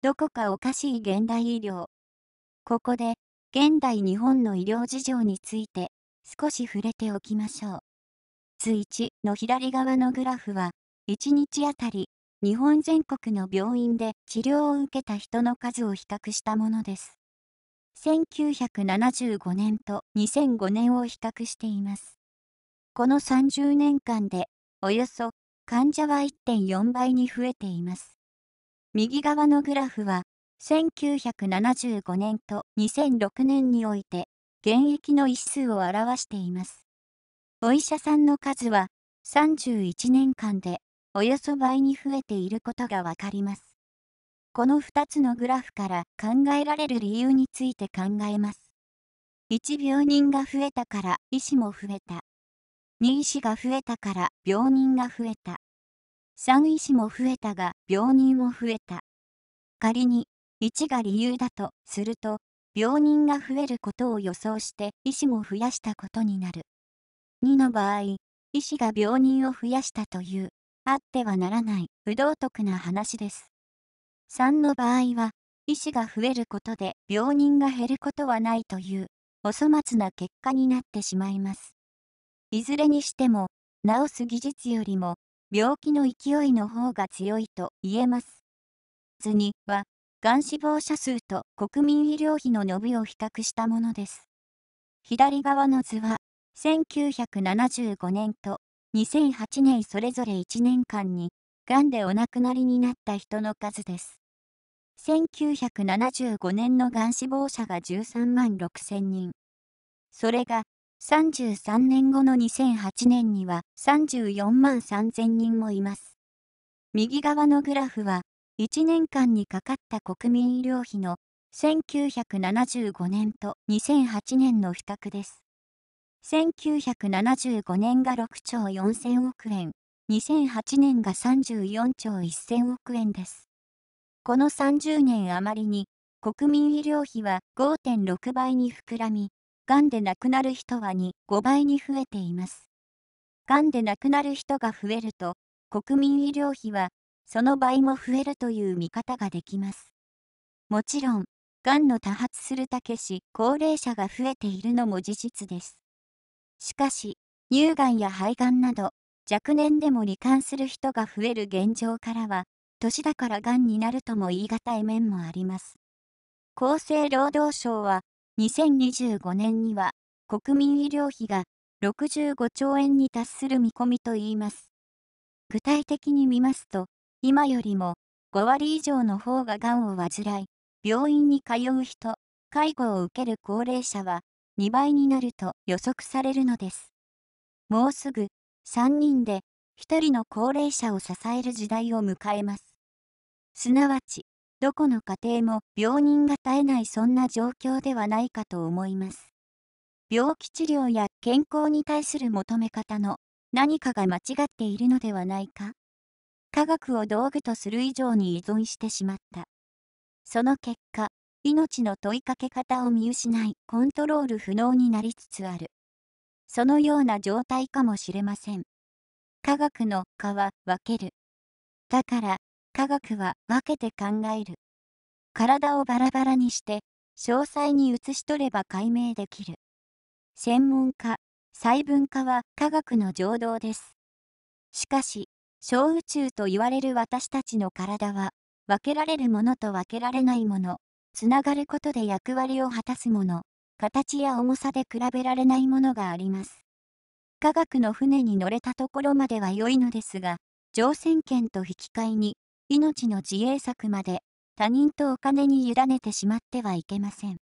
どこかおかしい現代医療。ここで、現代日本の医療事情について、少し触れておきましょう。図1の左側のグラフは、1日あたり、日本全国の病院で治療を受けた人の数を比較したものです。1975年と2005年を比較しています。この30年間で、およそ患者は1.4倍に増えています。右側のグラフは、1975年と2006年において、現役の医師数を表しています。お医者さんの数は、31年間で、およそ倍に増えていることがわかります。この2つのグラフから考えられる理由について考えます。1病人が増えたから医師も増えた。2医師が増えたから病人が増えた。産医師も増えたが病人も増えた。仮に1が理由だとすると病人が増えることを予想して医師も増やしたことになる。2の場合医師が病人を増やしたというあってはならない不道徳な話です。3の場合は医師が増えることで病人が減ることはないというお粗末な結果になってしまいます。いずれにしても治す技術よりも病気の勢いの方が強いと言えます。図には、がん死亡者数と国民医療費の伸びを比較したものです。左側の図は、1975年と2008年それぞれ1年間に、がんでお亡くなりになった人の数です。1975年のがん死亡者が13万6000人。それが33年後の2008年には34万3000人もいます。右側のグラフは、1年間にかかった国民医療費の1975年と2008年の比較です。1975年が6兆4000億円、2008年が34兆1000億円です。この30年余りに、国民医療費は5.6倍に膨らみ、がんで亡くなる人は2.5倍に増えています。がんで亡くなる人が増えると、国民医療費はその倍も増えるという見方ができます。もちろん、がんの多発するたけし高齢者が増えているのも事実です。しかし、乳がんや肺がんなど、若年でも罹患する人が増える現状からは、年だからがんになるとも言い難い面もあります。厚生労働省は、2025年には国民医療費が65兆円に達する見込みといいます。具体的に見ますと、今よりも5割以上の方ががんを患い、病院に通う人、介護を受ける高齢者は2倍になると予測されるのです。もうすぐ3人で1人の高齢者を支える時代を迎えます。すなわち、どこの家庭も病人が絶えないそんな状況ではないかと思います。病気治療や健康に対する求め方の何かが間違っているのではないか。科学を道具とする以上に依存してしまった。その結果、命の問いかけ方を見失い、コントロール不能になりつつある。そのような状態かもしれません。科学の科は分ける。だから、科学は分けて考える。体をバラバラにして、詳細に写し取れば解明できる。専門家、細分化は科学の情動です。しかし、小宇宙と言われる私たちの体は、分けられるものと分けられないもの、つながることで役割を果たすもの、形や重さで比べられないものがあります。科学の船に乗れたところまでは良いのですが、乗船券と引き換えに、命の自衛策まで他人とお金に委ねてしまってはいけません。